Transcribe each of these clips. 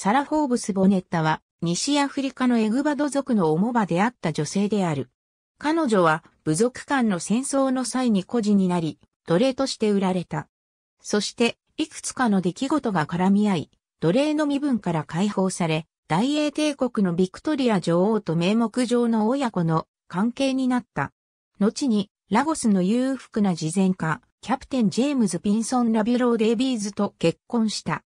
サラ・フォーブス・ボネッタは、西アフリカのエグバド族のオモバであった女性である。彼女は、部族間の戦争の際に孤児になり、奴隷として売られた。そして、いくつかの出来事が絡み合い、奴隷の身分から解放され、大英帝国のビクトリア女王と名目上の親子の関係になった。後に、ラゴスの裕福な慈善家、キャプテン・ジェームズ・ピンソン・ラビュロー・デイビーズと結婚した。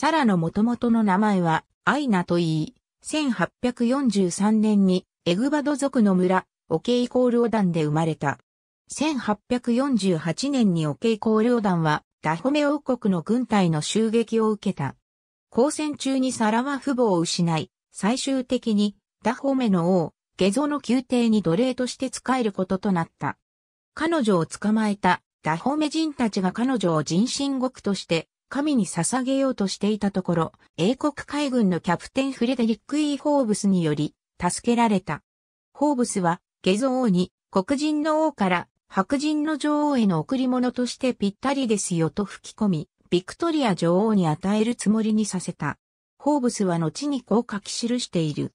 サラの元々の名前はアイナと言い、1843年にエグバド族の村、オケイコールオダンで生まれた。1848年にオケイコールオダンはダホメ王国の軍隊の襲撃を受けた。交戦中にサラは父母を失い、最終的にダホメの王、ゲゾの宮廷に奴隷として仕えることとなった。彼女を捕まえたダホメ人たちが彼女を人身獄として神に捧げようとしていたところ、英国海軍のキャプテンフレデリック・イー・ホーブスにより、助けられた。ホーブスは、下ゾ王に、黒人の王から白人の女王への贈り物としてぴったりですよと吹き込み、ビクトリア女王に与えるつもりにさせた。ホーブスは後にこう書き記している。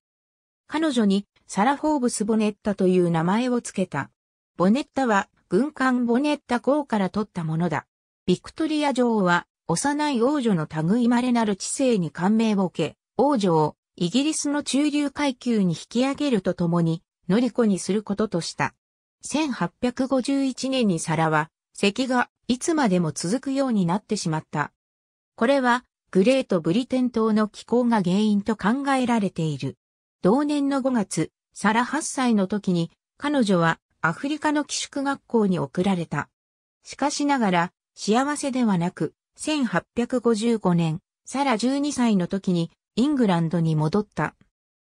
彼女にサラ・ホーブス・ボネッタという名前をつけた。ボネッタは軍艦ボネッタ号から取ったものだ。ビクトリア女王は幼い王女の類まれなる知性に感銘を受け、王女をイギリスの中流階級に引き上げるとともに、乗り子にすることとした。1851年にサラは、咳がいつまでも続くようになってしまった。これは、グレートブリテン島の気候が原因と考えられている。同年の5月、サラ8歳の時に、彼女はアフリカの寄宿学校に送られた。しかしながら、幸せではなく、1855年、サラ12歳の時にイングランドに戻った。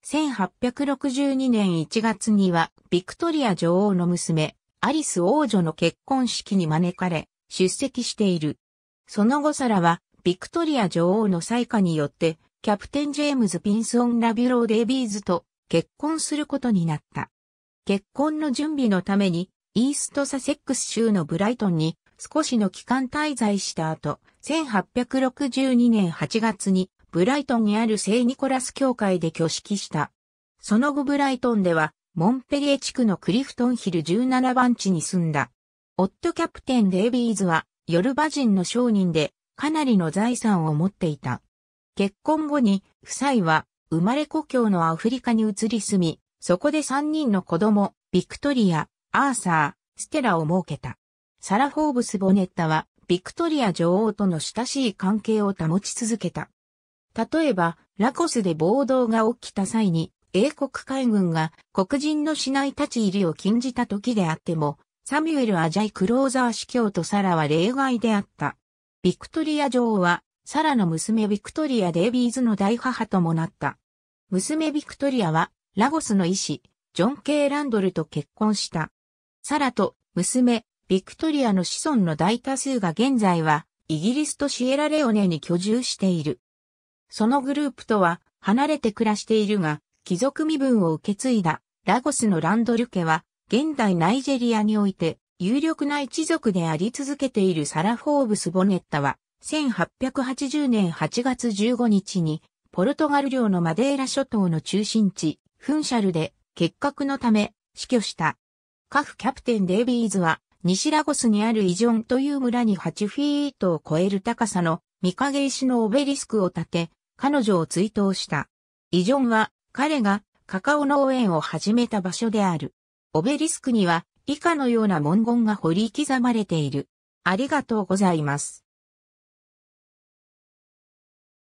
1862年1月には、ビクトリア女王の娘、アリス王女の結婚式に招かれ、出席している。その後サラは、ビクトリア女王の裁下によって、キャプテン・ジェームズ・ピンスオン・ラビュロー・デイビーズと結婚することになった。結婚の準備のために、イーストサセックス州のブライトンに少しの期間滞在した後、1862年8月にブライトンにある聖ニコラス教会で挙式した。その後ブライトンでは、モンペリエ地区のクリフトンヒル17番地に住んだ。オットキャプテン・デイビーズは、ヨルバ人の商人で、かなりの財産を持っていた。結婚後に、夫妻は、生まれ故郷のアフリカに移り住み、そこで3人の子供、ビクトリア、アーサー、ステラを設けた。サラ・フォーブス・ボネッタは、ビクトリア女王との親しい関係を保ち続けた。例えば、ラコスで暴動が起きた際に、英国海軍が黒人のしない立ち入りを禁じた時であっても、サミュエル・アジャイ・クローザー司教とサラは例外であった。ビクトリア女王は、サラの娘ビクトリア・デイビーズの大母ともなった。娘ビクトリアは、ラゴスの医師、ジョン・ケイ・ランドルと結婚した。サラと娘、ビクトリアの子孫の大多数が現在は、イギリスとシエラレオネに居住している。そのグループとは、離れて暮らしているが、貴族身分を受け継いだ、ラゴスのランドル家は、現代ナイジェリアにおいて、有力な一族であり続けているサラ・フォーブス・ボネッタは、1880年8月15日に、ポルトガル領のマデーラ諸島の中心地、フンシャルで、結核のため、死去した。カフキャプテン・デイビーズは、西ラゴスにあるイジョンという村に8フィートを超える高さの見影石のオベリスクを建て、彼女を追悼した。イジョンは彼がカカオ農園を始めた場所である。オベリスクには以下のような文言が掘り刻まれている。ありがとうございます。